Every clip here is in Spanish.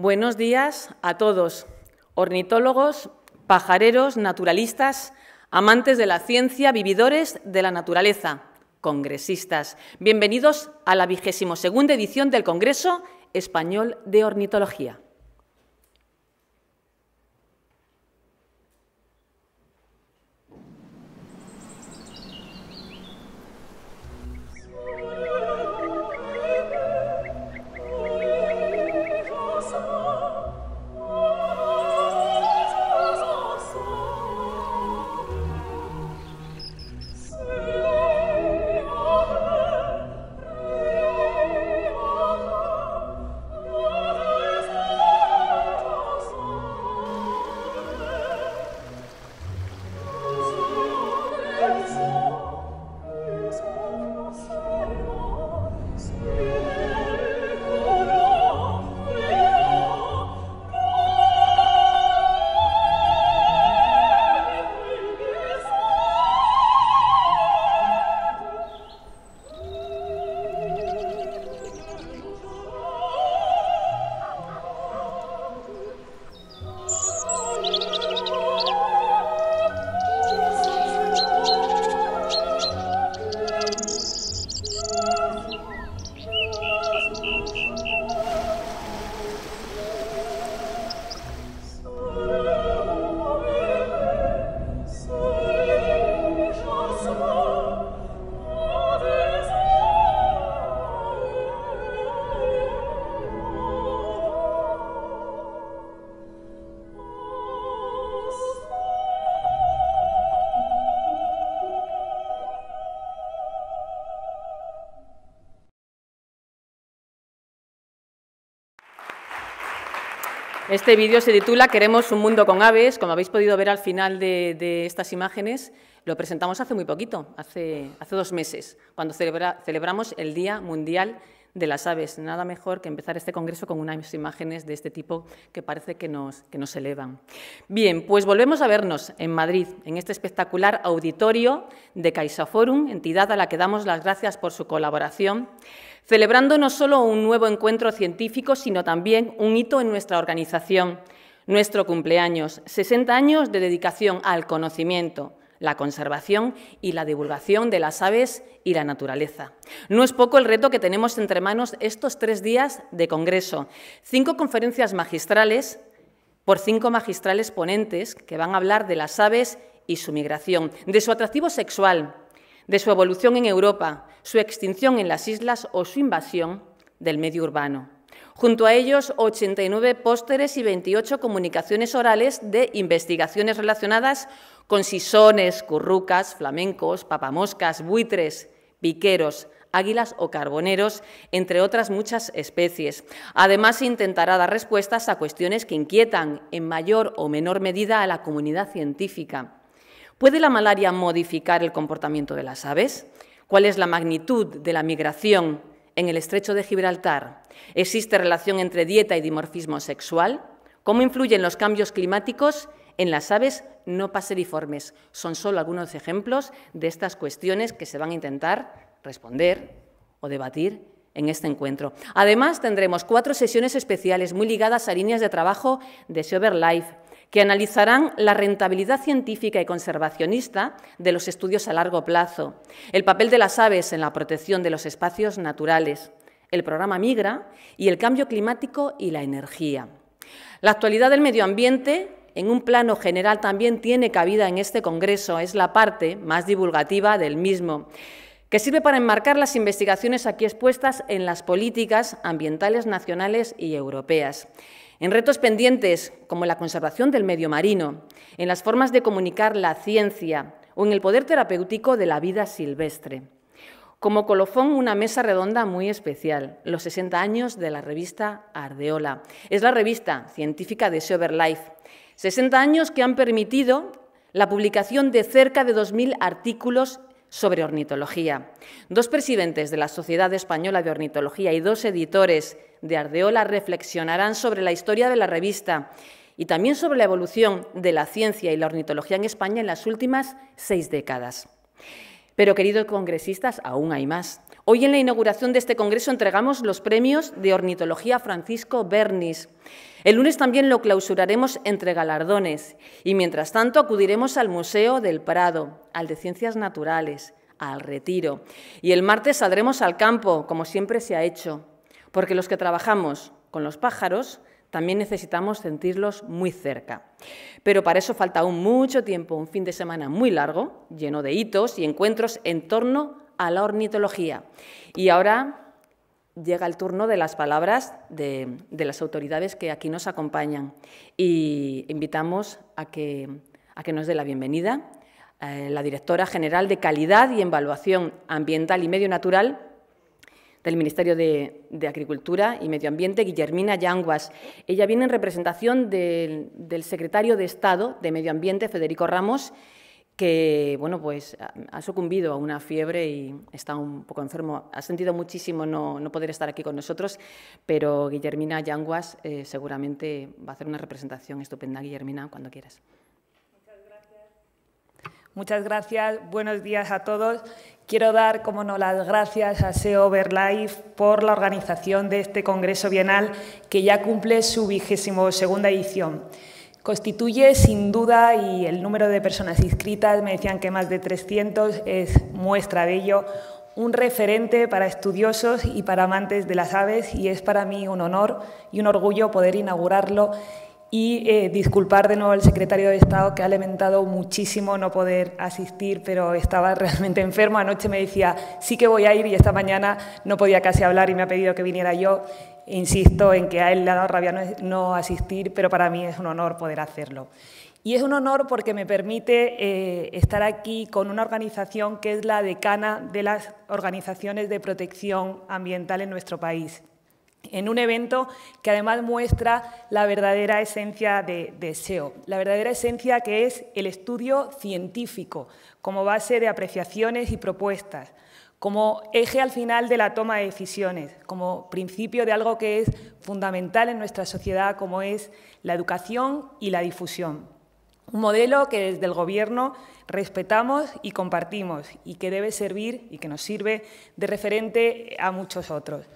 Buenos días a todos, ornitólogos, pajareros, naturalistas, amantes de la ciencia, vividores de la naturaleza, congresistas. Bienvenidos a la vigésimo segunda edición del Congreso Español de Ornitología. Este vídeo se titula Queremos un mundo con aves. Como habéis podido ver al final de, estas imágenes, lo presentamos hace muy poquito, hace, hace dos meses, cuando celebra, celebramos el Día Mundial de las Aves. Nada mejor que empezar este congreso con unas imágenes de este tipo que parece que nos, que nos elevan. Bien, pues volvemos a vernos en Madrid, en este espectacular auditorio de CaixaForum, entidad a la que damos las gracias por su colaboración celebrando no solo un nuevo encuentro científico, sino también un hito en nuestra organización, nuestro cumpleaños, 60 años de dedicación al conocimiento, la conservación y la divulgación de las aves y la naturaleza. No es poco el reto que tenemos entre manos estos tres días de Congreso, cinco conferencias magistrales por cinco magistrales ponentes que van a hablar de las aves y su migración, de su atractivo sexual, de su evolución en Europa, su extinción en las islas o su invasión del medio urbano. Junto a ellos, 89 pósteres y 28 comunicaciones orales de investigaciones relacionadas con sisones, currucas, flamencos, papamoscas, buitres, piqueros, águilas o carboneros, entre otras muchas especies. Además, intentará dar respuestas a cuestiones que inquietan en mayor o menor medida a la comunidad científica ¿Puede la malaria modificar el comportamiento de las aves? ¿Cuál es la magnitud de la migración en el estrecho de Gibraltar? ¿Existe relación entre dieta y dimorfismo sexual? ¿Cómo influyen los cambios climáticos en las aves no paseriformes? Son solo algunos ejemplos de estas cuestiones que se van a intentar responder o debatir en este encuentro. Además, tendremos cuatro sesiones especiales muy ligadas a líneas de trabajo de Sober Life que analizarán la rentabilidad científica y conservacionista de los estudios a largo plazo, el papel de las aves en la protección de los espacios naturales, el programa Migra y el cambio climático y la energía. La actualidad del medio ambiente, en un plano general, también tiene cabida en este Congreso, es la parte más divulgativa del mismo que sirve para enmarcar las investigaciones aquí expuestas en las políticas ambientales nacionales y europeas. En retos pendientes como la conservación del medio marino, en las formas de comunicar la ciencia o en el poder terapéutico de la vida silvestre. Como colofón, una mesa redonda muy especial, los 60 años de la revista Ardeola. Es la revista científica de Life. 60 años que han permitido la publicación de cerca de 2.000 artículos sobre ornitología. Dos presidentes de la Sociedad Española de Ornitología y dos editores de Ardeola reflexionarán sobre la historia de la revista y también sobre la evolución de la ciencia y la ornitología en España en las últimas seis décadas. Pero, queridos congresistas, aún hay más. Hoy en la inauguración de este congreso entregamos los premios de ornitología Francisco Bernis. El lunes también lo clausuraremos entre galardones y mientras tanto acudiremos al Museo del Prado, al de Ciencias Naturales, al Retiro. Y el martes saldremos al campo, como siempre se ha hecho, porque los que trabajamos con los pájaros también necesitamos sentirlos muy cerca. Pero para eso falta aún mucho tiempo, un fin de semana muy largo, lleno de hitos y encuentros en torno a la ornitología. Y ahora llega el turno de las palabras de, las autoridades que aquí nos acompañan y invitamos a que, nos dé la bienvenida eh, la directora general de Calidad y Evaluación Ambiental y Medio Natural del Ministerio de, Agricultura y Medio Ambiente, Guillermina Yanguas. Ella viene en representación del secretario de Estado de Medio Ambiente, Federico Ramos, que bueno, pues ha sucumbido a una fiebre y está un poco enfermo. Ha sentido muchísimo no, poder estar aquí con nosotros, pero Guillermina Yanguas eh, seguramente va a hacer una representación estupenda. Guillermina, cuando quieras. Muchas gracias. Muchas gracias. Buenos días a todos. Quiero dar, como no, las gracias a SEO Overlife por la organización de este Congreso Bienal que ya cumple su vigésimo segunda edición. Constituye sin duda, y el número de personas inscritas, me decían que más de 300, es muestra de ello, un referente para estudiosos y para amantes de las aves y es para mí un honor y un orgullo poder inaugurarlo y eh, disculpar de nuevo al secretario de Estado que ha lamentado muchísimo no poder asistir, pero estaba realmente enfermo. Anoche me decía, sí que voy a ir y esta mañana no podía casi hablar y me ha pedido que viniera yo. Insisto en que a él le ha dado rabia no, asistir, pero para mí es un honor poder hacerlo. Y es un honor porque me permite eh, estar aquí con una organización que es la decana de las organizaciones de protección ambiental en nuestro país en un evento que además muestra la verdadera esencia de, DESEO, SEO, la verdadera esencia que es el estudio científico como base de apreciaciones y propuestas, como eje al final de la toma de decisiones, como principio de algo que es fundamental en nuestra sociedad como es la educación y la difusión. Un modelo que desde el Gobierno respetamos y compartimos y que debe servir y que nos sirve de referente a muchos otros.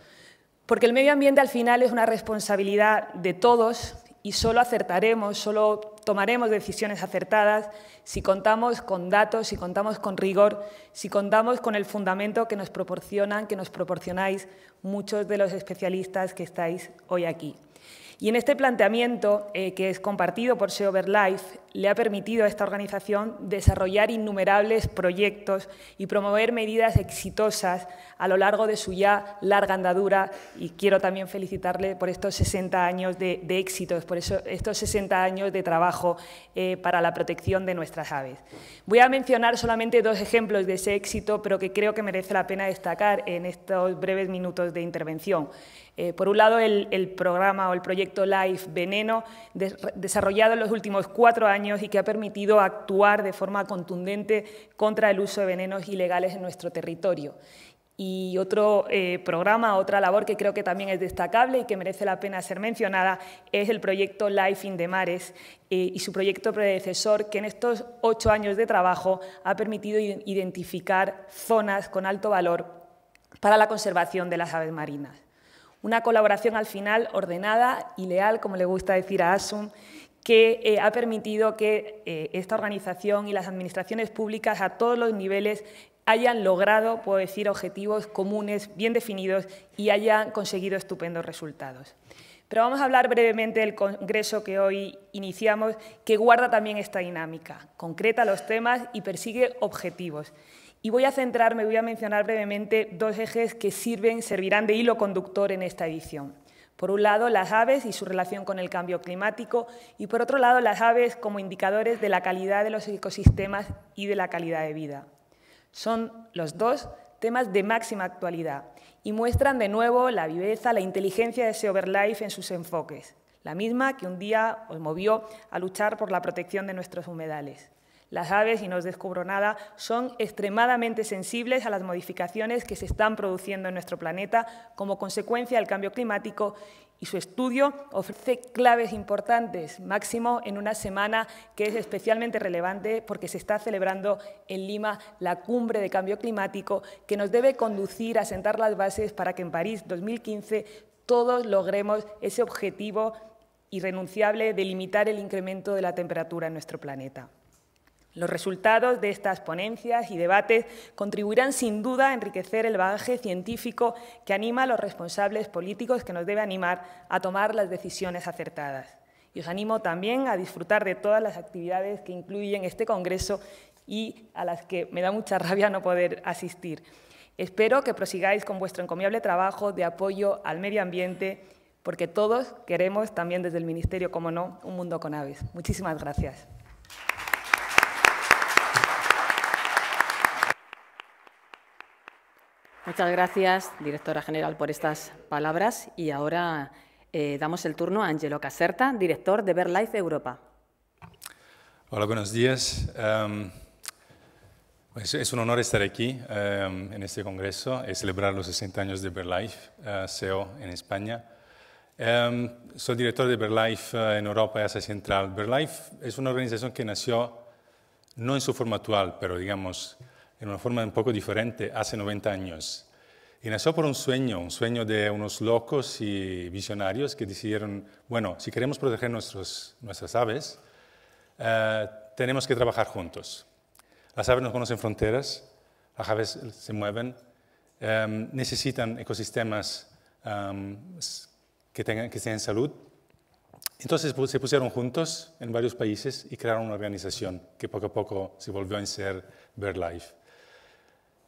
Porque el medio ambiente al final es una responsabilidad de todos y solo acertaremos, solo tomaremos decisiones acertadas si contamos con datos, si contamos con rigor, si contamos con el fundamento que nos proporcionan, que nos proporcionáis muchos de los especialistas que estáis hoy aquí. Y en este planteamiento, eh, que es compartido por SEO Life, le ha permitido a esta organización desarrollar innumerables proyectos y promover medidas exitosas a lo largo de su ya larga andadura y quiero también felicitarle por estos 60 años de, éxitos, por estos 60 años de trabajo eh, para la protección de nuestras aves. Voy a mencionar solamente dos ejemplos de ese éxito, pero que creo que merece la pena destacar en estos breves minutos de intervención. Eh, por un lado, el, programa o el proyecto LIFE Veneno, desarrollado en los últimos cuatro años y que ha permitido actuar de forma contundente contra el uso de venenos ilegales en nuestro territorio. Y otro eh, programa, otra labor que creo que también es destacable y que merece la pena ser mencionada es el proyecto Life in the Mares eh, y su proyecto predecesor, que en estos ocho años de trabajo ha permitido identificar zonas con alto valor para la conservación de las aves marinas. Una colaboración al final ordenada y leal, como le gusta decir a Asum, que eh, ha permitido que eh, esta organización y las administraciones públicas a todos los niveles hayan logrado, puedo decir, objetivos comunes bien definidos y hayan conseguido estupendos resultados. Pero vamos a hablar brevemente del Congreso que hoy iniciamos, que guarda también esta dinámica, concreta los temas y persigue objetivos. Y voy a centrarme, voy a mencionar brevemente dos ejes que sirven, servirán de hilo conductor en esta edición. Por un lado, las aves y su relación con el cambio climático y por otro lado, las aves como indicadores de la calidad de los ecosistemas y de la calidad de vida. Son los dos temas de máxima actualidad y muestran de nuevo la viveza, la inteligencia de Seoverlife en sus enfoques, la misma que un día os movió a luchar por la protección de nuestros humedales. Las aves, y no os descubro nada, son extremadamente sensibles a las modificaciones que se están produciendo en nuestro planeta como consecuencia del cambio climático y su estudio ofrece claves importantes, máximo en una semana que es especialmente relevante porque se está celebrando en Lima la cumbre de cambio climático que nos debe conducir a sentar las bases para que en París 2015 todos logremos ese objetivo irrenunciable de limitar el incremento de la temperatura en nuestro planeta. Los resultados de estas ponencias y debates contribuirán sin duda a enriquecer el bagaje científico que anima a los responsables políticos que nos debe animar a tomar las decisiones acertadas. Y os animo también a disfrutar de todas las actividades que incluyen este congreso y a las que me da mucha rabia no poder asistir. Espero que prosigáis con vuestro encomiable trabajo de apoyo al medio ambiente, porque todos queremos, también desde el Ministerio, como no, un mundo con aves. Muchísimas gracias. Muchas gracias, directora general, por estas palabras. Y ahora eh, damos el turno a Angelo Caserta, director de Verlife Europa. Hola, buenos días. Em, pues es, un honor estar aquí em, en este congreso y eh, celebrar los 60 años de Verlife eh, CEO en España. Em, soy director de Verlife en Europa y Asia Central. Verlife es una organización que nació no en su forma actual, pero digamos en una forma un poco diferente hace 90 años. Y nació por un sueño, un sueño de unos locos y visionarios que decidieron, bueno, si queremos proteger nuestros, nuestras aves, eh, tenemos que trabajar juntos. Las aves no conocen fronteras, las aves se mueven, em, necesitan ecosistemas em, que, tengan, que estén en salud. Entonces pues, se pusieron juntos en varios países y crearon una organización que poco a poco se volvió en ser BirdLife.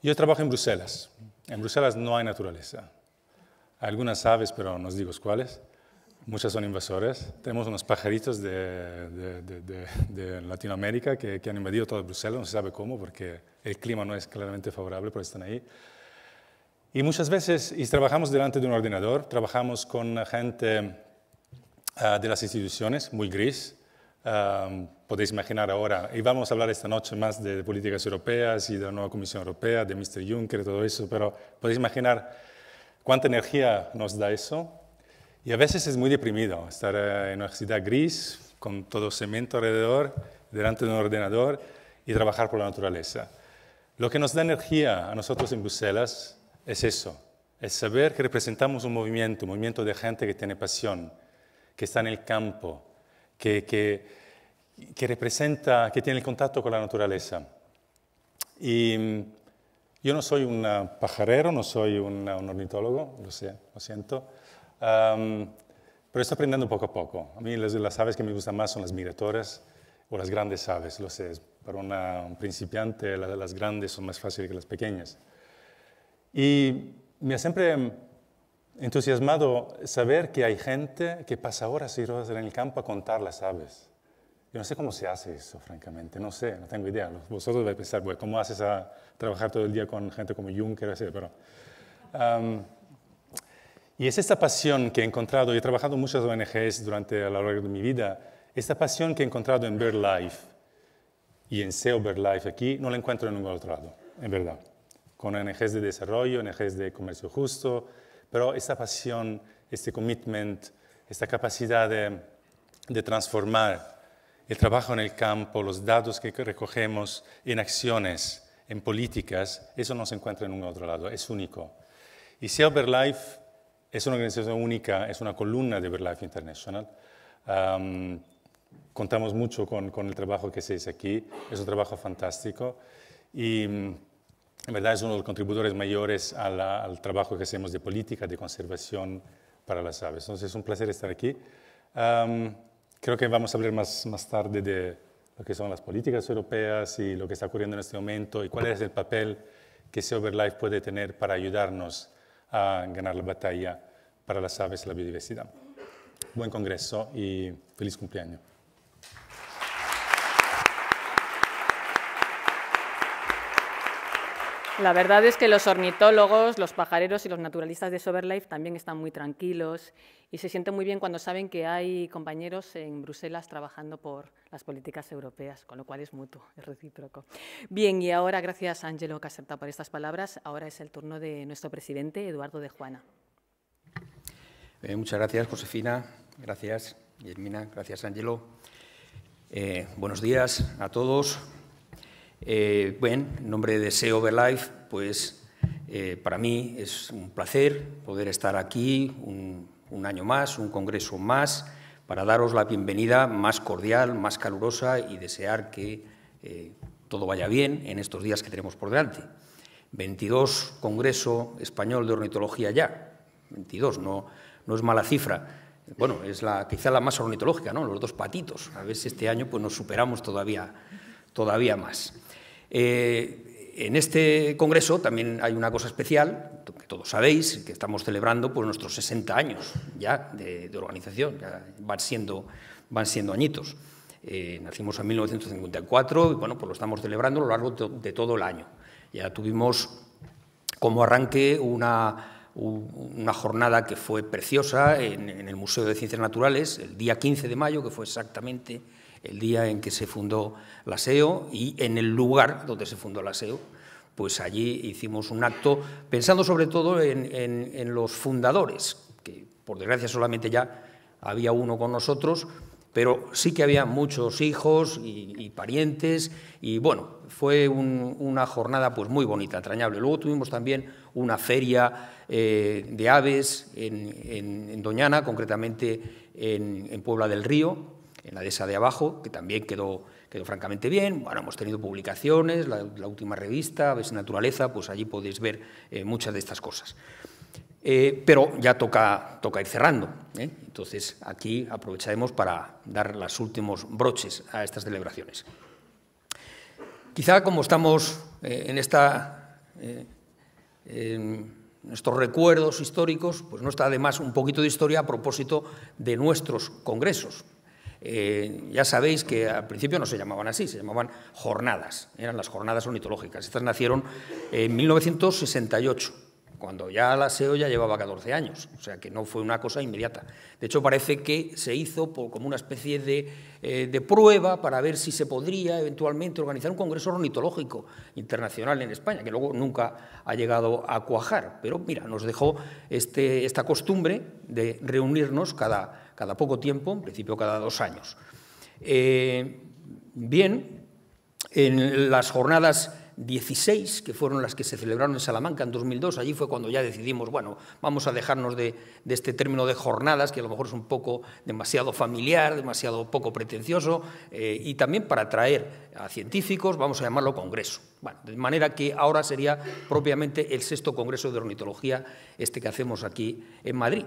Yo trabajo en Bruselas. En Bruselas no hay naturaleza. algunas aves, pero no os digo cuáles. Muchas son invasoras. Tenemos unos pajaritos de, Latinoamérica que, han invadido todo Bruselas, no se sabe cómo, porque el clima no es claramente favorable, pero están ahí. Y muchas veces, y trabajamos delante de un ordenador, trabajamos con gente ah, de las instituciones, muy gris, podéis imaginar ahora, y vamos a hablar esta noche más de, políticas europeas y de la nueva Comisión Europea, de Mr. Juncker, todo eso, pero podéis imaginar cuánta energía nos da eso. Y a veces es muy deprimido estar eh, en una ciudad gris, con todo cemento alrededor, delante de un ordenador y trabajar por la naturaleza. Lo que nos da energía a nosotros en Bruselas es eso, es saber que representamos un movimiento, un movimiento de gente que tiene pasión, que está en el campo, que, que, que representa, que tiene el contacto con la naturaleza. Y mm, yo no soy un pajarero, no soy un, ornitólogo, lo sé, lo siento, pero estoy aprendiendo poco a poco. A mí las, aves que me gustan más son las migratorias o las grandes aves, lo sé, para un principiante las grandes son más fáciles que las pequeñas. Y me ha siempre entusiasmado saber que hay gente que pasa horas y horas en el campo a contar las aves. Yo no sé cómo se hace eso, francamente, no sé, no tengo idea. Vosotros vais a pensar, ¿cómo haces a trabajar todo el día con gente como Juncker? Así, pero, y es esta pasión que he encontrado, y he trabajado muchas ONGs durante a lo largo de mi vida, esta pasión que he encontrado en BirdLife y en SEO BirdLife aquí, no la encuentro en ningún otro lado, en verdad. Con ONGs de desarrollo, ONGs de comercio justo, pero esta pasión, este commitment, esta capacidad de, transformar el trabajo en el campo, los datos que recogemos en acciones, en políticas, eso no se encuentra en un otro lado, es único. Y life es una organización única, es una columna de Verlife International. contamos mucho con, con, el trabajo que se hace aquí, es un trabajo fantástico. Y en verdad es uno de los contribuidores mayores al trabajo que hacemos de política de conservación para las aves. Entonces es un placer estar aquí. creo que vamos a hablar más, más tarde de lo que son las políticas europeas y lo que está ocurriendo en este momento y cuál es el papel que Silverlife puede tener para ayudarnos a ganar la batalla para las aves y la biodiversidad. Buen congreso y feliz cumpleaños. La verdad es que los ornitólogos, los pajareros y los naturalistas de Soberlife también están muy tranquilos y se sienten muy bien cuando saben que hay compañeros en Bruselas trabajando por las políticas europeas, con lo cual es mutuo, es recíproco. Bien, y ahora, gracias Ángelo Caserta por estas palabras, ahora es el turno de nuestro presidente, Eduardo de Juana. Eh, muchas gracias, Josefina. Gracias, Yermina. Gracias, Ángelo. Eh, buenos días a todos. Eh, en nombre de SEO Overlife, pues eh, para mí es un placer poder estar aquí un, año más, un congreso más, para daros la bienvenida más cordial, más calurosa y desear que eh, todo vaya bien en estos días que tenemos por delante. 22 Congreso Español de Ornitología ya, 22, no, no es mala cifra bueno, es la, quizá la más ornitológica, ¿no? Los dos patitos. A ver si este año pues, nos superamos todavía, todavía más. Eh, en este congreso también hay una cosa especial, que todos sabéis, que estamos celebrando pues, nuestros 60 años ya de, organización, van siendo, van siendo añitos. Eh, nacimos en 1954 y bueno, pues lo estamos celebrando a lo largo de todo el año. Ya tuvimos como arranque una, una jornada que fue preciosa en, en, el Museo de Ciencias Naturales, el día 15 de mayo, que fue exactamente el día en que se fundó la SEO y en el lugar donde se fundó la SEO, pues allí hicimos un acto pensando sobre todo en, los fundadores, que por desgracia solamente ya había uno con nosotros, pero sí que había muchos hijos y, parientes y bueno, fue una jornada pues muy bonita, entrañable. Luego tuvimos también una feria eh, de aves en, Doñana, concretamente en Puebla del Río, en la esa de abajo, que también quedó, quedó francamente bien. Bueno, hemos tenido publicaciones, la, última revista, ves Naturaleza, pues allí podéis ver eh, muchas de estas cosas. Eh, pero ya toca, toca ir cerrando. ¿eh? Entonces, aquí aprovecharemos para dar los últimos broches a estas celebraciones. Quizá como estamos en esta... nuestros recuerdos históricos, pues no está además un poquito de historia a propósito de nuestros congresos. Eh, ya sabéis que al principio no se llamaban así, se llamaban jornadas, eran las jornadas ornitológicas. Estas nacieron en 1968, cuando ya la SEO ya llevaba 14 años, o sea que no fue una cosa inmediata. De hecho, parece que se hizo como una especie eh, de, prueba para ver si se podría eventualmente organizar un congreso ornitológico internacional en España, que luego nunca ha llegado a cuajar. Pero mira, nos dejó este, esta costumbre de reunirnos cada cada poco tiempo, en principio cada dos años. Eh, bien, en las jornadas 16, que fueron las que se celebraron en Salamanca en 2002. Allí fue cuando ya decidimos, bueno, vamos a dejarnos de, este término de jornadas, que a lo mejor es un poco demasiado familiar, demasiado poco pretencioso, eh, y también para atraer a científicos, vamos a llamarlo congreso. de manera que ahora sería propiamente el sexto congreso de ornitología, este que hacemos aquí en Madrid.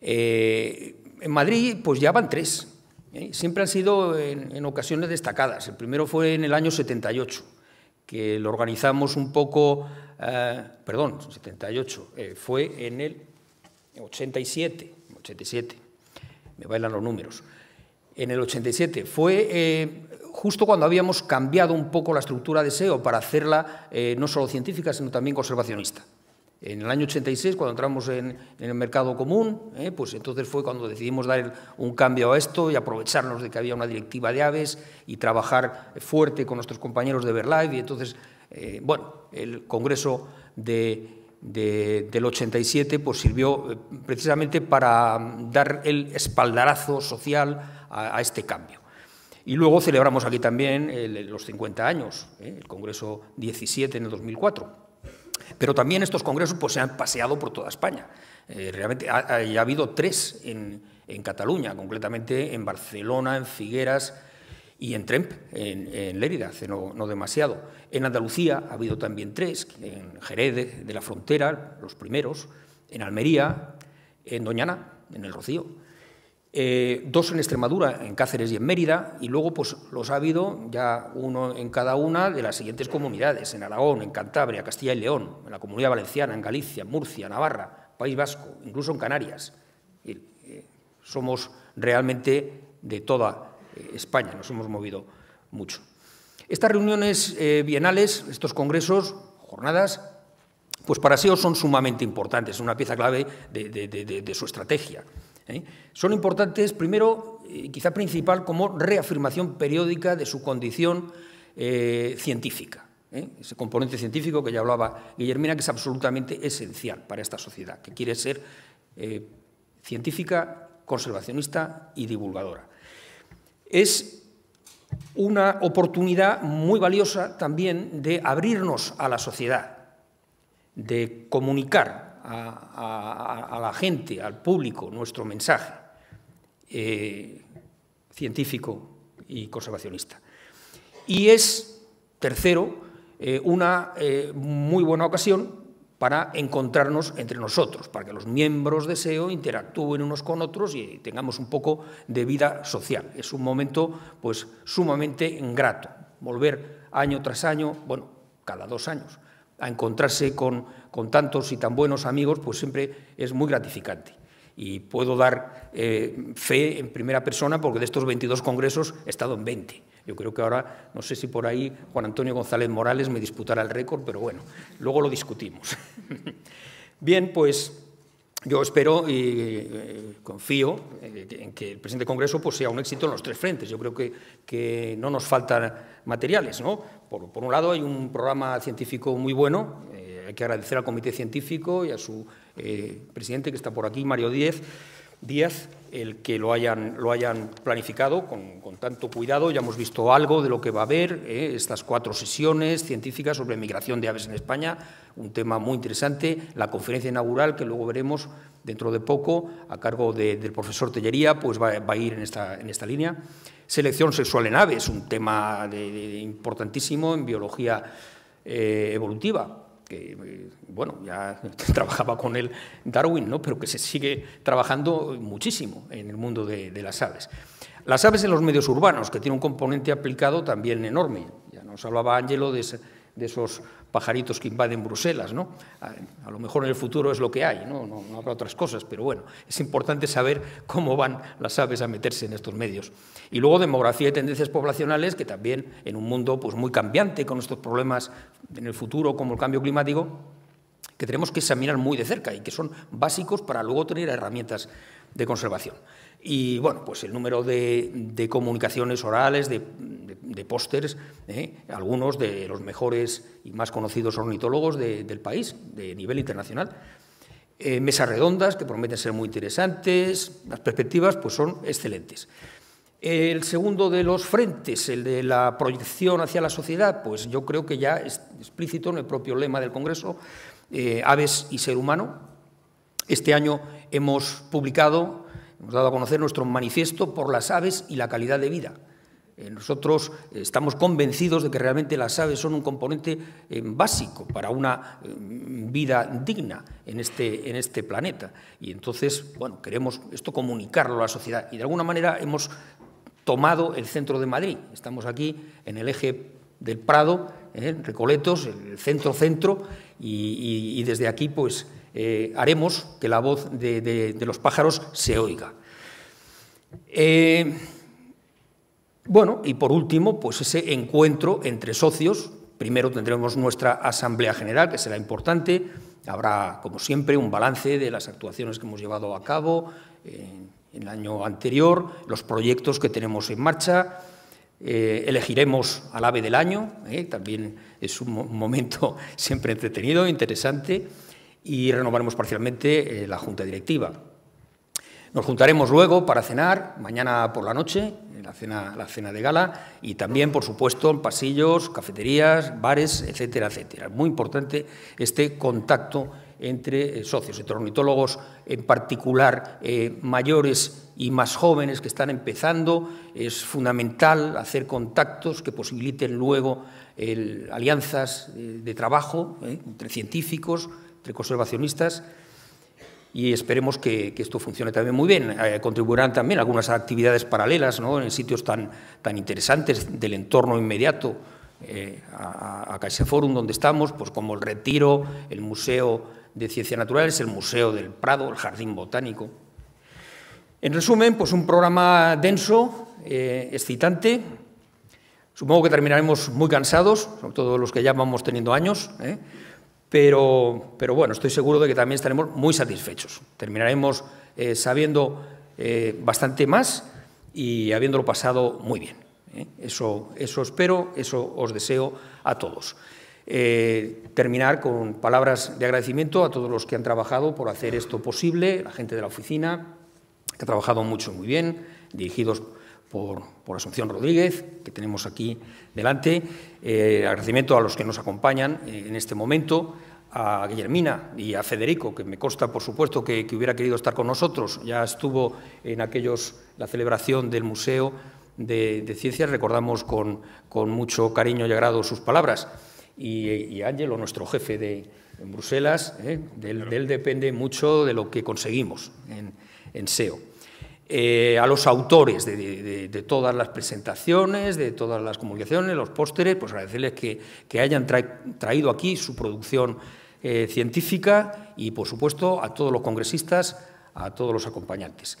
Eh, en Madrid, pues ya van tres. ¿eh? Siempre han sido en, ocasiones destacadas. El primero fue en el año 78, que lo organizamos un poco, eh, perdón, 78, fue en el 87, 87, me bailan los números. En el 87 fue justo cuando habíamos cambiado un poco la estructura de SEO para hacerla no solo científica, sino también conservacionista. En el año 86, cuando entramos en, el mercado común, ¿eh? pues entonces fue cuando decidimos dar un cambio a esto y aprovecharnos de que había una directiva de aves y trabajar fuerte con nuestros compañeros de Verlife Y entonces, eh, bueno, el Congreso del 87 pues sirvió eh, precisamente para dar el espaldarazo social a, este cambio. Y luego celebramos aquí también los 50 años, el Congreso 17 en el 2004. Pero también estos congresos pues, se han paseado por toda España. Eh, realmente ha, habido tres en, Cataluña, concretamente en Barcelona, en Figueras y en Tremp, en, Lérida, hace no, demasiado. En Andalucía ha habido también tres, en Jerez de la Frontera, los primeros, en Almería, en Doñana, en El Rocío. Eh, dos en Extremadura, en Cáceres y en Mérida, y luego pues, los ha habido ya uno en cada una de las siguientes comunidades, en Aragón, en Cantabria, Castilla y León, en la Comunidad Valenciana, en Galicia, Murcia, Navarra, País Vasco, incluso en Canarias. Eh, somos realmente de toda eh, España, nos hemos movido mucho. Estas reuniones bienales, estos congresos, jornadas, pues para SEO son sumamente importantes, es una pieza clave de su estrategia. ¿eh? Son importantes, primero, eh, quizá principal, como reafirmación periódica de su condición eh, científica. Ese componente científico que ya hablaba Guillermina, que es absolutamente esencial para esta sociedad, que quiere ser científica, conservacionista y divulgadora. Es una oportunidad muy valiosa también de abrirnos a la sociedad, de comunicar a, la gente, al público, nuestro mensaje eh, científico y conservacionista. Y es, tercero, eh, una eh, muy buena ocasión para encontrarnos entre nosotros, para que los miembros de SEO interactúen unos con otros y tengamos un poco de vida social. Es un momento pues, sumamente ingrato, volver año tras año, bueno, cada dos años, a encontrarse con, con tantos y tan buenos amigos, pues siempre es muy gratificante. Y puedo dar eh, fe en primera persona porque de estos 22 congresos he estado en 20. Yo creo que ahora, no sé si por ahí Juan Antonio González Morales me disputará el récord, pero bueno, luego lo discutimos. Bien, pues yo espero y eh, confío eh, en que el presente Congreso pues, sea un éxito en los tres frentes. Yo creo que, no nos faltan materiales. ¿no? Por, un lado, hay un programa científico muy bueno. Eh, hay que agradecer al Comité Científico y a su presidente, que está por aquí, Mario Díez Díaz, el que lo hayan, planificado con, tanto cuidado. Ya hemos visto algo de lo que va a haber, ¿eh? estas cuatro sesiones científicas sobre migración de aves en España, un tema muy interesante, la conferencia inaugural que luego veremos dentro de poco a cargo del profesor Tellería, pues va, a ir en esta, línea. Selección sexual en aves, un tema importantísimo en biología eh, evolutiva que eh, bueno, ya trabajaba con él Darwin, ¿no? pero que se sigue trabajando muchísimo en el mundo de, las aves. Las aves en los medios urbanos, que tiene un componente aplicado también enorme. Ya nos hablaba Ángelo de, de esos pajaritos que invaden Bruselas. ¿no? A, lo mejor en el futuro es lo que hay, ¿no? No, habrá otras cosas, pero bueno, es importante saber cómo van las aves a meterse en estos medios. Y luego demografía y tendencias poblacionales, que también en un mundo pues, muy cambiante con estos problemas en el futuro como el cambio climático, que tenemos que examinar muy de cerca y que son básicos para luego tener herramientas de conservación. Y bueno, pues el número de, comunicaciones orales, de, pósters, ¿eh? algunos de los mejores y más conocidos ornitólogos del país, de nivel internacional. Eh, mesas redondas que prometen ser muy interesantes, las perspectivas pues son excelentes. El segundo de los frentes, el de la proyección hacia la sociedad, pues yo creo que ya es explícito en el propio lema del Congreso, eh, aves y ser humano. Este año hemos publicado, hemos dado a conocer nuestro manifiesto por las aves y la calidad de vida. Eh, nosotros estamos convencidos de que realmente las aves son un componente eh, básico para una eh, vida digna en este, en este planeta. Y entonces, bueno, queremos esto comunicarlo a la sociedad. Y de alguna manera hemos tomado el centro de Madrid. Estamos aquí en el eje del Prado, en Recoletos, el centro-centro, y desde aquí, pues, eh, haremos que la voz de, los pájaros se oiga. Eh, bueno, y por último, pues ese encuentro entre socios. Primero tendremos nuestra Asamblea General, que será importante. Habrá, como siempre, un balance de las actuaciones que hemos llevado a cabo en el año anterior, los proyectos que tenemos en marcha, eh, elegiremos al ave del año, también es un momento siempre entretenido, interesante y renovaremos parcialmente eh, la junta directiva. Nos juntaremos luego para cenar, mañana por la noche, la cena, la cena de gala, y también, por supuesto, en pasillos, cafeterías, bares, etcétera, etcétera. Muy importante este contacto entre eh, socios, entre ornitólogos en particular, eh, mayores y más jóvenes que están empezando. Es fundamental hacer contactos que posibiliten luego alianzas de trabajo entre científicos, entre conservacionistas y esperemos que, esto funcione también muy bien. Eh, contribuirán también algunas actividades paralelas ¿no? en sitios tan, tan interesantes del entorno inmediato eh, a, a CaixaForum, donde estamos, pues como el Retiro, el Museo de Ciencias Naturales, el Museo del Prado, el Jardín Botánico. En resumen, pues un programa denso, eh, excitante. Supongo que terminaremos muy cansados, sobre todo los que ya vamos teniendo años. Pero, pero bueno, estoy seguro de que también estaremos muy satisfechos. Terminaremos eh, sabiendo eh, bastante más y habiéndolo pasado muy bien. ¿eh? Eso, eso espero, eso os deseo a todos. terminar con palabras de agradecimiento a todos los que han trabajado por hacer esto posible, la gente de la oficina, que ha trabajado mucho, muy bien, dirigidos por, Asunción Rodríguez, que tenemos aquí delante. Eh, agradecimiento a los que nos acompañan eh, en este momento, a Guillermina y a Federico, que me consta, por supuesto, que, hubiera querido estar con nosotros. Ya estuvo en aquellos la celebración del Museo de, Ciencias, recordamos con, mucho cariño y agrado sus palabras. Y, y Ángelo, nuestro jefe de, Bruselas, eh, de, él, depende mucho de lo que conseguimos en, en SEO. Eh, a los autores de, todas las presentaciones, de todas las comunicaciones, los pósteres, pues agradecerles que, hayan traído aquí su producción eh, científica y, por supuesto, a todos los congresistas, a todos los acompañantes.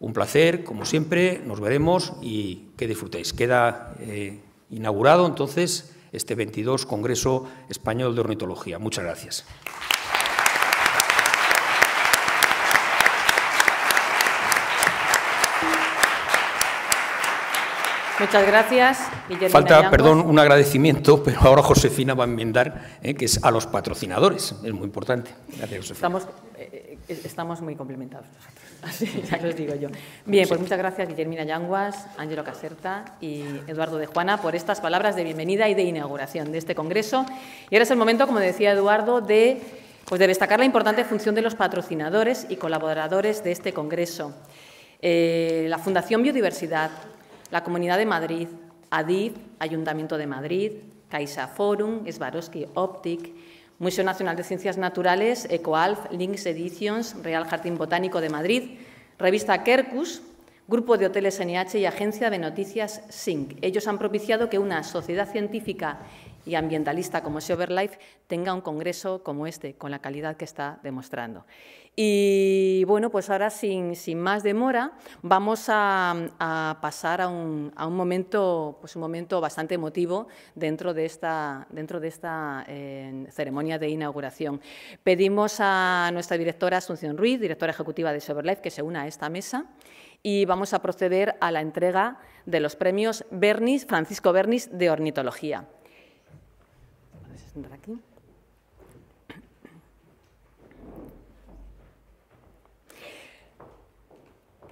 Un placer, como siempre, nos veremos y que disfrutéis. Queda eh, inaugurado entonces este 22 Congreso Español de Ornitología. Muchas gracias. Muchas gracias. Falta, perdón, un agradecimiento, pero ahora Josefina va a enmendar, eh, que es a los patrocinadores. Es muy importante. Gracias, Josefina. Estamos, eh, eh, estamos muy complementados Así, ya los digo yo. Bien, pues muchas gracias, Guillermina Yanguas, Ángelo Caserta y Eduardo de Juana, por estas palabras de bienvenida y de inauguración de este congreso. Y ahora es el momento, como decía Eduardo, de, pues de destacar la importante función de los patrocinadores y colaboradores de este congreso. la Fundación Biodiversidad, la Comunidad de Madrid, ADIF, Ayuntamiento de Madrid, Caixa Forum, Swarovski Optic, Museo Nacional de Ciencias Naturales, EcoAlf, Links Editions, Real Jardín Botánico de Madrid, Revista Kerkus, Grupo de Hoteles NH y Agencia de Noticias SINC. Ellos han propiciado que una sociedad científica y ambientalista como Overlife tenga un congreso como este, con la calidad que está demostrando. Y bueno, pues ahora sin, más demora vamos a, pasar a un, momento, pues un momento bastante emotivo dentro de esta, dentro de esta eh, ceremonia de inauguración. Pedimos a nuestra directora Asunción Ruiz, directora ejecutiva de Soberlife, que se una a esta mesa y vamos a proceder a la entrega de los premios Bernis, Francisco Bernis de Ornitología. Aquí.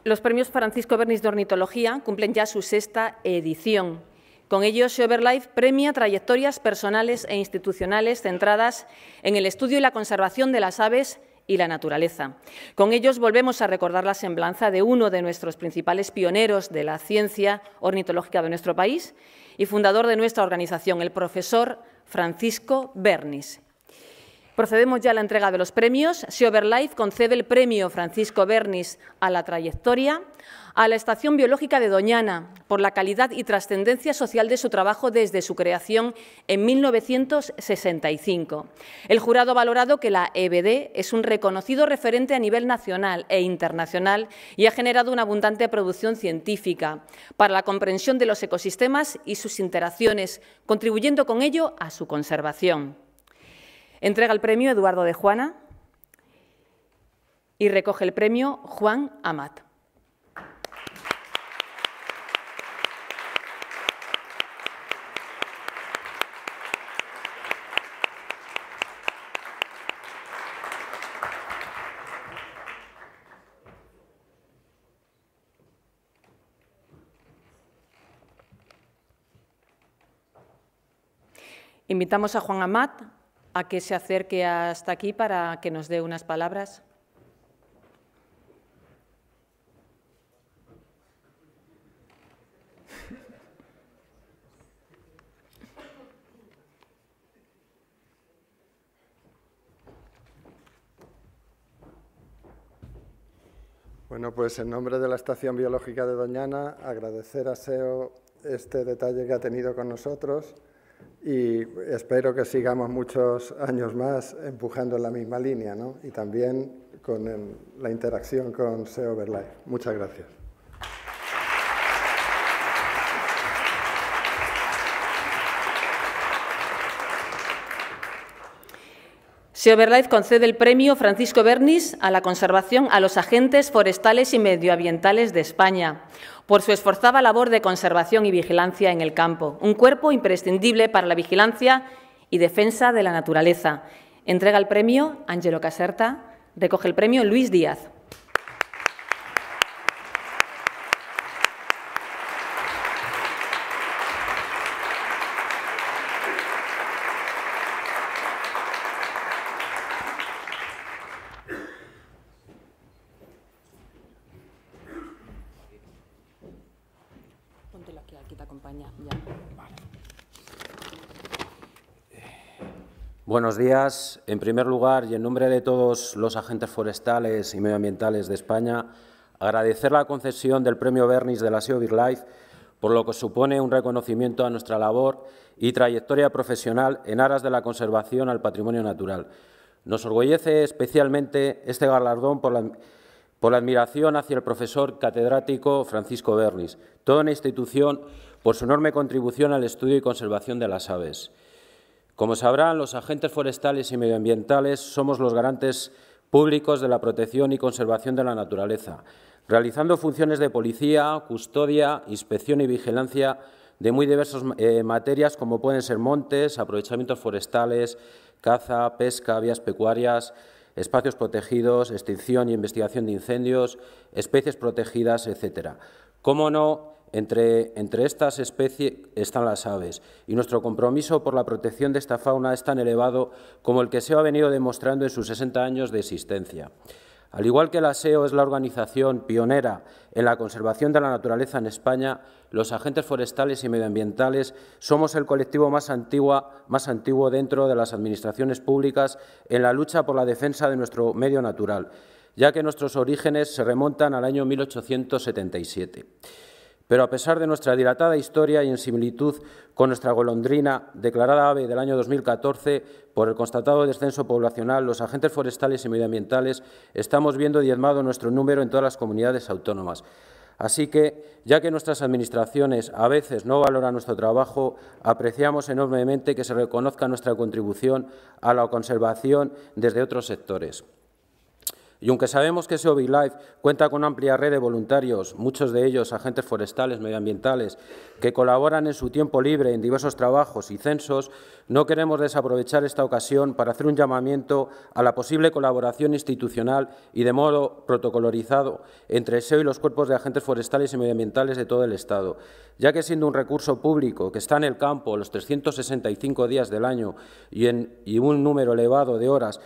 los premios Francisco Bernis de Ornitología cumplen ya su sexta edición. Con ellos, Shoverlife premia trayectorias personales e institucionales centradas en el estudio y la conservación de las aves y la naturaleza. Con ellos volvemos a recordar la semblanza de uno de nuestros principales pioneros de la ciencia ornitológica de nuestro país y fundador de nuestra organización, el profesor Francisco Bernis. Procedemos ya a la entrega de los premios. Overlife concede el premio Francisco Bernis a la trayectoria a la Estación Biológica de Doñana por la calidad y trascendencia social de su trabajo desde su creación en 1965. El jurado ha valorado que la EBD es un reconocido referente a nivel nacional e internacional y ha generado una abundante producción científica para la comprensión de los ecosistemas y sus interacciones, contribuyendo con ello a su conservación. Entrega el premio Eduardo de Juana y recoge el premio Juan Amat. Invitamos a Juan Amat a que se acerque hasta aquí para que nos dé unas palabras. Bueno, pues en nombre de la Estación Biológica de Doñana, agradecer a SEO este detalle que ha tenido con nosotros y espero que sigamos muchos años más empujando en la misma línea ¿no? y también con la interacción con SEO Overlife. Muchas gracias. Seoverlife concede el premio Francisco Bernis a la conservación a los agentes forestales y medioambientales de España por su esforzada labor de conservación y vigilancia en el campo, un cuerpo imprescindible para la vigilancia y defensa de la naturaleza. Entrega el premio Angelo Caserta, recoge el premio Luis Díaz. Buenos días. En primer lugar, y en nombre de todos los agentes forestales y medioambientales de España, agradecer la concesión del Premio Bernis de la SEO Life, por lo que supone un reconocimiento a nuestra labor y trayectoria profesional en aras de la conservación al patrimonio natural. Nos orgullece especialmente este galardón por la, por la admiración hacia el profesor catedrático Francisco Bernis, toda una institución por su enorme contribución al estudio y conservación de las aves. Como sabrán, los agentes forestales y medioambientales somos los garantes públicos de la protección y conservación de la naturaleza, realizando funciones de policía, custodia, inspección y vigilancia de muy diversas eh, materias como pueden ser montes, aprovechamientos forestales, caza, pesca, vías pecuarias, espacios protegidos, extinción y investigación de incendios, especies protegidas, etcétera. Cómo no, entre, estas especies están las aves y nuestro compromiso por la protección de esta fauna es tan elevado como el que se ha venido demostrando en sus 60 años de existencia. Al igual que la SEO es la organización pionera en la conservación de la naturaleza en España, los agentes forestales y medioambientales somos el colectivo más, más antiguo dentro de las administraciones públicas en la lucha por la defensa de nuestro medio natural, ya que nuestros orígenes se remontan al año 1877. Pero a pesar de nuestra dilatada historia y en similitud con nuestra golondrina, declarada ave del año 2014 por el constatado descenso poblacional, los agentes forestales y medioambientales estamos viendo diezmado nuestro número en todas las comunidades autónomas. Así que, ya que nuestras administraciones a veces no valoran nuestro trabajo, apreciamos enormemente que se reconozca nuestra contribución a la conservación desde otros sectores. Y aunque sabemos que SEO Life cuenta con amplia red de voluntarios, muchos de ellos agentes forestales, medioambientales, que colaboran en su tiempo libre en diversos trabajos y censos, no queremos desaprovechar esta ocasión para hacer un llamamiento a la posible colaboración institucional y de modo protocolorizado entre SEO y los cuerpos de agentes forestales y medioambientales de todo el Estado, ya que siendo un recurso público que está en el campo los 365 días del año y, en, y un número elevado de horas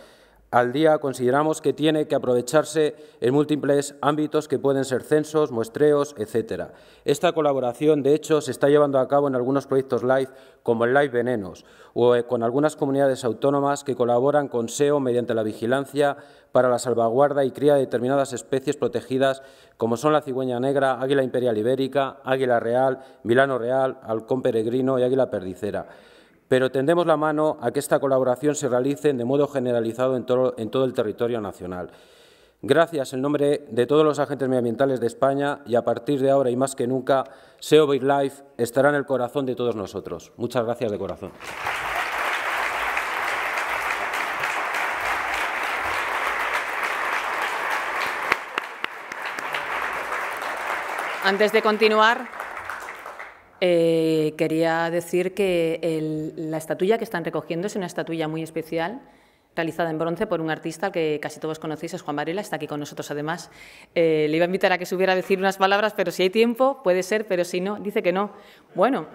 al día consideramos que tiene que aprovecharse en múltiples ámbitos que pueden ser censos, muestreos, etc. Esta colaboración, de hecho, se está llevando a cabo en algunos proyectos LIFE, como el LIFE Venenos, o eh, con algunas comunidades autónomas que colaboran con SEO mediante la vigilancia para la salvaguarda y cría de determinadas especies protegidas, como son la cigüeña negra, águila imperial ibérica, águila real, milano real, halcón peregrino y águila perdicera pero tendemos la mano a que esta colaboración se realice de modo generalizado en todo, el territorio nacional. Gracias en nombre de todos los agentes medioambientales de España y a partir de ahora y más que nunca, SEO Life estará en el corazón de todos nosotros. Muchas gracias de corazón. Antes de continuar, eh, quería decir que la estatuilla que están recogiendo es una estatuilla muy especial realizada en bronce por un artista que casi todos conocéis, es Juan Varela, está aquí con nosotros además. Eh, le iba a invitar a que subiera a decir unas palabras, pero si hay tiempo, puede ser, pero si no, dice que no. Bueno,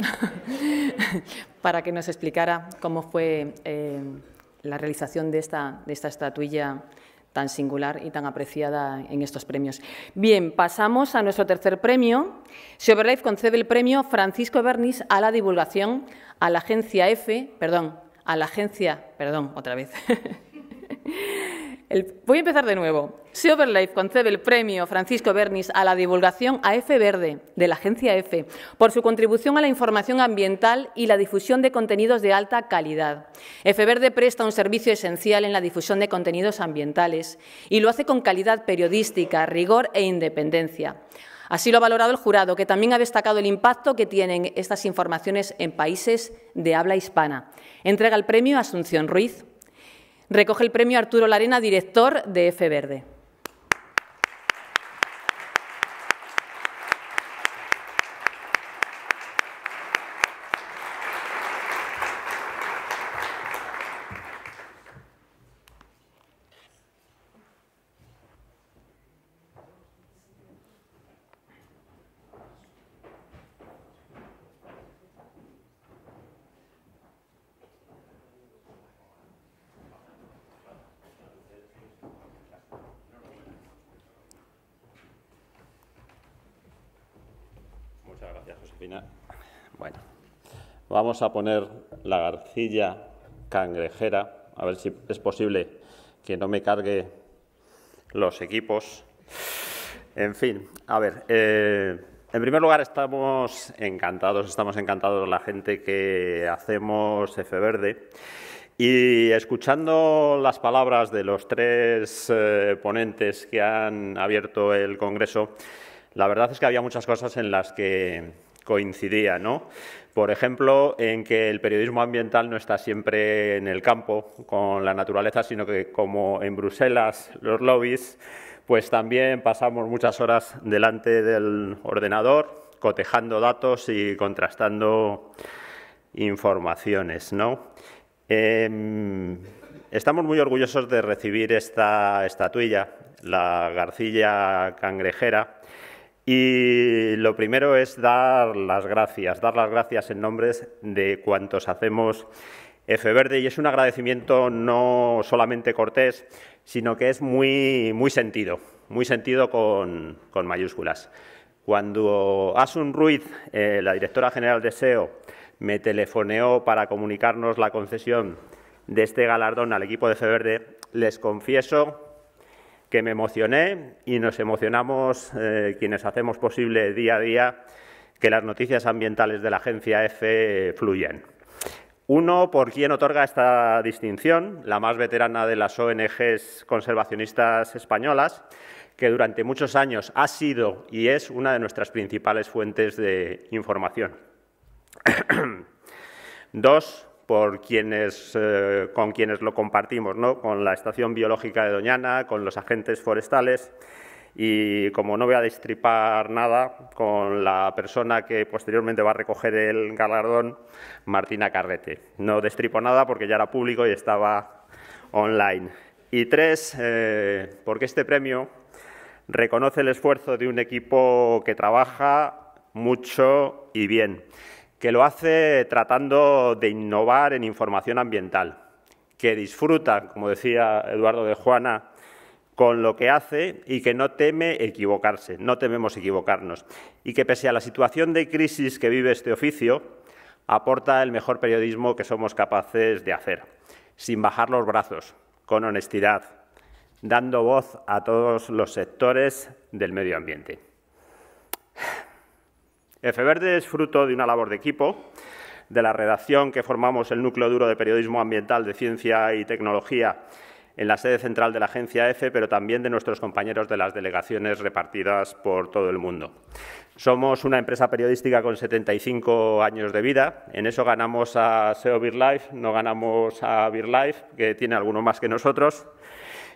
para que nos explicara cómo fue eh, la realización de esta, de esta estatuilla tan singular y tan apreciada en estos premios. Bien, pasamos a nuestro tercer premio. Soberlife concede el premio Francisco Bernis a la divulgación a la agencia F, perdón, a la agencia, perdón, otra vez. voy a empezar de nuevo. Overlife concede el premio Francisco Bernis a la divulgación a EFE Verde, de la agencia EFE, por su contribución a la información ambiental y la difusión de contenidos de alta calidad. EFE Verde presta un servicio esencial en la difusión de contenidos ambientales y lo hace con calidad periodística, rigor e independencia. Así lo ha valorado el jurado, que también ha destacado el impacto que tienen estas informaciones en países de habla hispana. Entrega el premio Asunción Ruiz. Recoge el premio Arturo Larena, director de F Verde. Bueno, vamos a poner la garcilla cangrejera, a ver si es posible que no me cargue los equipos. En fin, a ver, eh, en primer lugar estamos encantados, estamos encantados la gente que hacemos F Verde. Y escuchando las palabras de los tres eh, ponentes que han abierto el Congreso, la verdad es que había muchas cosas en las que coincidía, ¿no? Por ejemplo, en que el periodismo ambiental no está siempre en el campo con la naturaleza, sino que como en Bruselas los lobbies, pues también pasamos muchas horas delante del ordenador cotejando datos y contrastando informaciones, ¿no? Em, estamos muy orgullosos de recibir esta estatuilla, la Garcilla Cangrejera, y lo primero es dar las gracias, dar las gracias en nombre de cuantos hacemos EFE Verde y es un agradecimiento no solamente cortés, sino que es muy, muy sentido, muy sentido con, mayúsculas. Cuando Asun Ruiz, eh, la directora general de SEO, me telefoneó para comunicarnos la concesión de este galardón al equipo de EFE Verde, les confieso que me emocioné y nos emocionamos eh, quienes hacemos posible día a día que las noticias ambientales de la agencia EFE eh, fluyen. Uno, por quien otorga esta distinción, la más veterana de las ONGs conservacionistas españolas, que durante muchos años ha sido y es una de nuestras principales fuentes de información. Dos, por quienes, eh, con quienes lo compartimos, ¿no? con la Estación Biológica de Doñana, con los agentes forestales. Y como no voy a destripar nada con la persona que posteriormente va a recoger el galardón, Martina Carrete. No destripo nada porque ya era público y estaba online. Y tres, eh, porque este premio reconoce el esfuerzo de un equipo que trabaja mucho y bien que lo hace tratando de innovar en información ambiental, que disfruta, como decía Eduardo de Juana, con lo que hace y que no teme equivocarse, no tememos equivocarnos, y que pese a la situación de crisis que vive este oficio, aporta el mejor periodismo que somos capaces de hacer, sin bajar los brazos, con honestidad, dando voz a todos los sectores del medio ambiente verde es fruto de una labor de equipo, de la redacción que formamos el núcleo duro de periodismo ambiental de ciencia y tecnología en la sede central de la agencia EFE, e, pero también de nuestros compañeros de las delegaciones repartidas por todo el mundo. Somos una empresa periodística con 75 años de vida. En eso ganamos a SEO Life, no ganamos a Beer Life, que tiene alguno más que nosotros.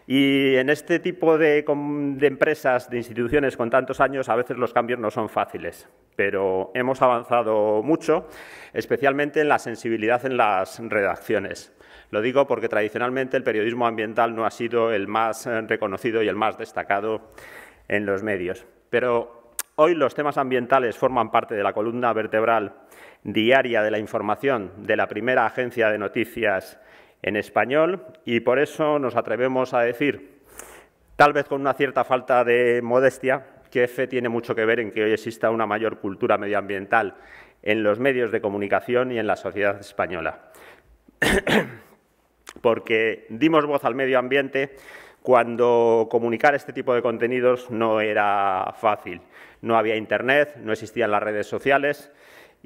Y en este tipo de, empresas, de instituciones con tantos años, a veces los cambios no son fáciles, pero hemos avanzado mucho, especialmente en la sensibilidad en las redacciones. Lo digo porque tradicionalmente el periodismo ambiental no ha sido el más eh, reconocido y el más destacado en los medios. Pero hoy los temas ambientales forman parte de la columna vertebral diaria de la información de la primera agencia de noticias en español y por eso nos atrevemos a decir, tal vez con una cierta falta de modestia, que EFE tiene mucho que ver en que hoy exista una mayor cultura medioambiental en los medios de comunicación y en la sociedad española. Porque dimos voz al medio ambiente cuando comunicar este tipo de contenidos no era fácil. No había Internet, no existían las redes sociales,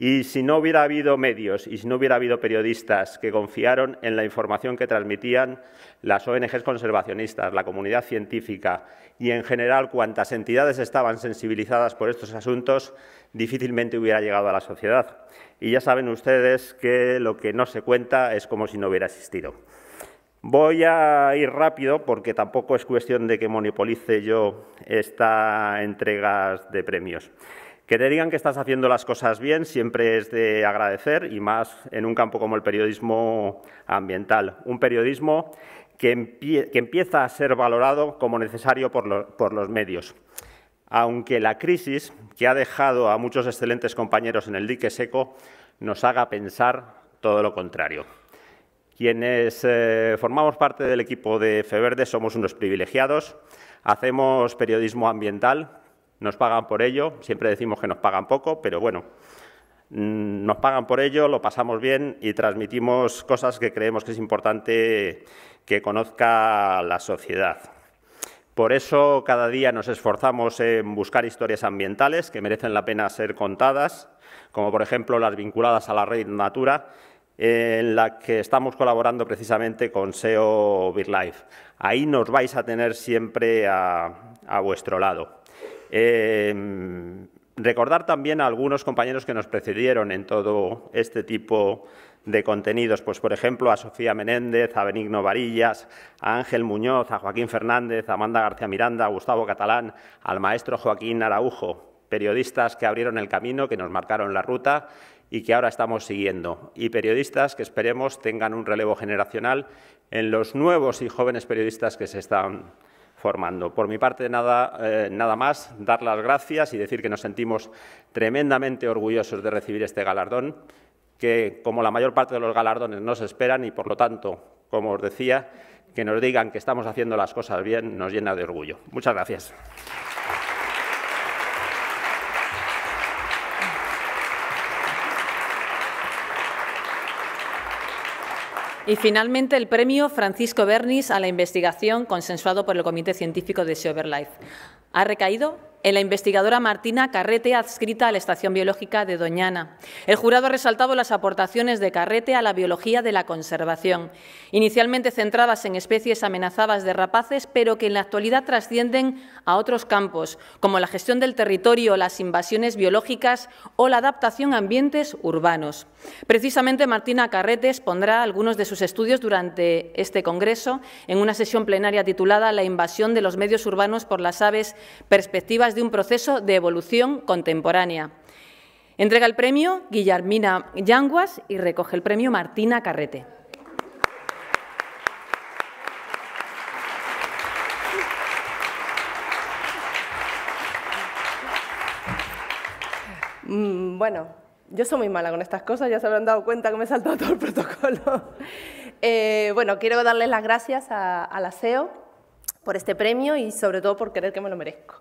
y si no hubiera habido medios y si no hubiera habido periodistas que confiaron en la información que transmitían las ONGs conservacionistas, la comunidad científica y en general cuantas entidades estaban sensibilizadas por estos asuntos, difícilmente hubiera llegado a la sociedad. Y ya saben ustedes que lo que no se cuenta es como si no hubiera existido. Voy a ir rápido porque tampoco es cuestión de que monopolice yo esta entrega de premios. Que te digan que estás haciendo las cosas bien siempre es de agradecer y más en un campo como el periodismo ambiental. Un periodismo que, empieza a ser valorado como necesario por, los medios. Aunque la crisis, que ha dejado a muchos excelentes compañeros en el dique seco, nos haga pensar todo lo contrario. Quienes eh, formamos parte del equipo de FEVERDE somos unos privilegiados, hacemos periodismo ambiental nos pagan por ello, siempre decimos que nos pagan poco, pero bueno, mm, nos pagan por ello, lo pasamos bien y transmitimos cosas que creemos que es importante que conozca la sociedad. Por eso cada día nos esforzamos en buscar historias ambientales que merecen la pena ser contadas, como por ejemplo las vinculadas a la red Natura, en la que estamos colaborando precisamente con SEO Life. Ahí nos vais a tener siempre a vuestro lado. Em, recordar también a algunos compañeros que nos precedieron en todo este tipo de contenidos, pues por ejemplo a Sofía Menéndez, a Benigno Varillas, a Ángel Muñoz, a Joaquín Fernández, a Amanda García Miranda, a Gustavo Catalán, al maestro Joaquín Araujo, periodistas que abrieron el camino, que nos marcaron la ruta y que ahora estamos siguiendo, y periodistas que esperemos tengan un relevo generacional en los nuevos y jóvenes periodistas que se están formando. Por mi parte, nada, eh, nada más, dar las gracias y decir que nos sentimos tremendamente orgullosos de recibir este galardón, que como la mayor parte de los galardones nos esperan y, por lo tanto, como os decía, que nos digan que estamos haciendo las cosas bien nos llena de orgullo. Muchas gracias. Y finalmente el premio Francisco Bernis a la investigación consensuado por el Comité Científico de Life. Ha recaído en la investigadora Martina Carrete, adscrita a la Estación Biológica de Doñana. El jurado ha resaltado las aportaciones de Carrete a la biología de la conservación, inicialmente centradas en especies amenazadas de rapaces, pero que en la actualidad trascienden a otros campos, como la gestión del territorio, las invasiones biológicas o la adaptación a ambientes urbanos. Precisamente, Martina Carrete expondrá algunos de sus estudios durante este Congreso en una sesión plenaria titulada La invasión de los medios urbanos por las aves, perspectivas un proceso de evolución contemporánea. Entrega el premio Guillermina Yanguas y recoge el premio Martina Carrete. Mm, bueno, yo soy muy mala con estas cosas, ya se habrán dado cuenta que me he saltado todo el protocolo. Eh, bueno, quiero darles las gracias a, Aseo la SEO por este premio y sobre todo por creer que me lo merezco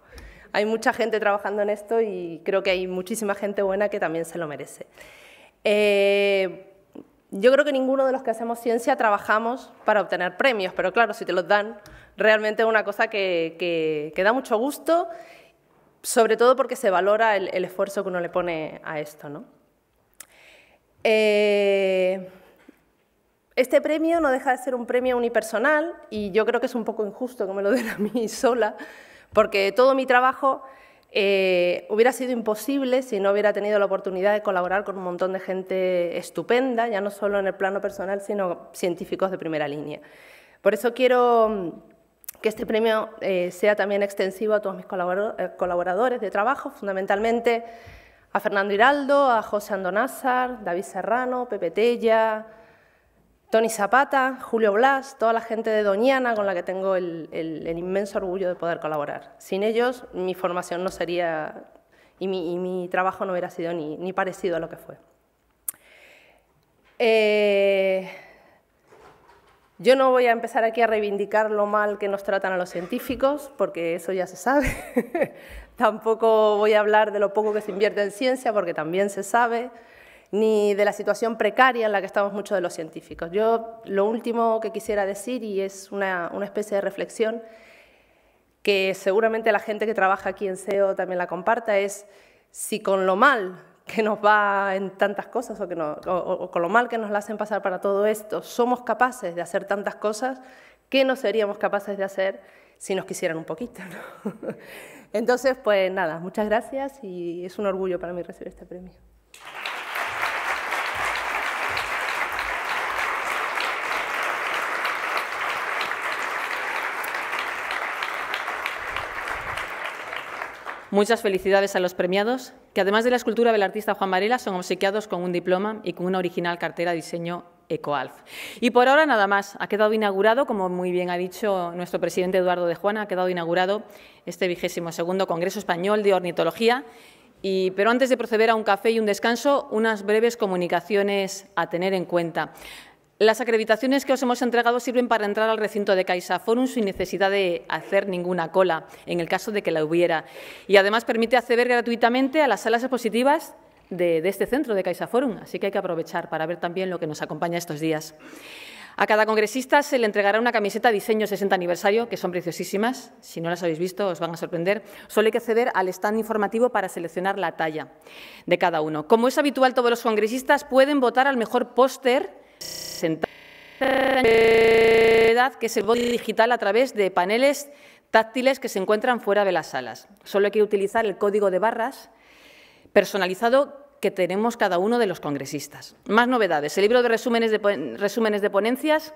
hay mucha gente trabajando en esto y creo que hay muchísima gente buena que también se lo merece. Eh, yo creo que ninguno de los que hacemos ciencia trabajamos para obtener premios, pero claro, si te los dan, realmente es una cosa que, da mucho gusto, sobre todo porque se valora el, esfuerzo que uno le pone a esto. Eh, este premio no deja de ser un premio unipersonal y yo creo que es un poco injusto que me lo den a mí sola, porque todo mi trabajo eh, hubiera sido imposible si no hubiera tenido la oportunidad de colaborar con un montón de gente estupenda, ya no solo en el plano personal, sino científicos de primera línea. Por eso quiero mm, que este premio eh, sea también extensivo a todos mis eh, colaboradores de trabajo, fundamentalmente a Fernando Hiraldo, a José Andonázar, David Serrano, Pepe Tella, Tony Zapata, Julio Blas, toda la gente de Doñana con la que tengo el, inmenso orgullo de poder colaborar. Sin ellos mi formación no sería y mi, trabajo no hubiera sido ni, parecido a lo que fue. Eh, yo no voy a empezar aquí a reivindicar lo mal que nos tratan a los científicos, porque eso ya se sabe. Tampoco voy a hablar de lo poco que se invierte en ciencia, porque también se sabe ni de la situación precaria en la que estamos muchos de los científicos. Yo lo último que quisiera decir, y es una, especie de reflexión, que seguramente la gente que trabaja aquí en SEO también la comparta, es si con lo mal que nos va en tantas cosas o, con lo mal que nos la hacen pasar para todo esto, somos capaces de hacer tantas cosas, ¿qué no seríamos capaces de hacer si nos quisieran un poquito? Entonces, pues nada, muchas gracias y es un orgullo para mí recibir este premio. Muchas felicidades a los premiados, que además de la escultura del artista Juan Varela, son obsequiados con un diploma y con una original cartera de diseño EcoAlf. Y por ahora nada más, ha quedado inaugurado, como muy bien ha dicho nuestro presidente Eduardo de Juana, ha quedado inaugurado este vigésimo segundo Congreso Español de Ornitología. Y, pero antes de proceder a un café y un descanso, unas breves comunicaciones a tener en cuenta. Las acreditaciones que os hemos entregado sirven para entrar al recinto de Caixa Forum sin necesidad de hacer ninguna cola, en el caso de que la hubiera. Y además permite acceder gratuitamente a las salas expositivas de, este centro de Caixa Forum, así que hay que aprovechar para ver también lo que nos acompaña estos días. A cada congresista se le entregará una camiseta diseño 60 aniversario, que son preciosísimas. Si no las habéis visto, os van a sorprender. Solo hay que acceder al stand informativo para seleccionar la talla de cada uno. Como es habitual, todos los congresistas pueden votar al mejor póster edad, que es el body digital a través de paneles táctiles que se encuentran fuera de las salas. Solo hay que utilizar el código de barras personalizado que tenemos cada uno de los congresistas. Más novedades. El libro de resúmenes de, resúmenes de ponencias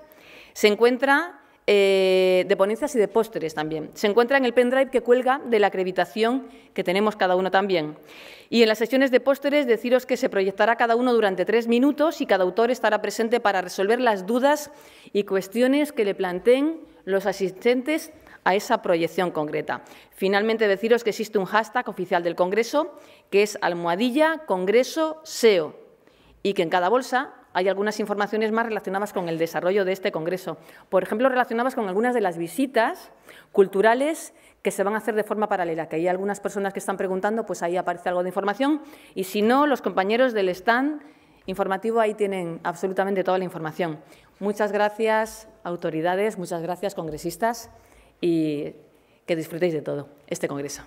se encuentra eh, de ponencias y de pósteres también. Se encuentra en el pendrive que cuelga de la acreditación que tenemos cada uno también. Y en las sesiones de pósteres, deciros que se proyectará cada uno durante tres minutos y cada autor estará presente para resolver las dudas y cuestiones que le planteen los asistentes a esa proyección concreta. Finalmente, deciros que existe un hashtag oficial del Congreso, que es almohadilla Congreso SEO, y que en cada bolsa hay algunas informaciones más relacionadas con el desarrollo de este Congreso. Por ejemplo, relacionadas con algunas de las visitas culturales que se van a hacer de forma paralela, que hay algunas personas que están preguntando, pues ahí aparece algo de información. Y si no, los compañeros del stand informativo ahí tienen absolutamente toda la información. Muchas gracias, autoridades, muchas gracias, congresistas, y que disfrutéis de todo este Congreso.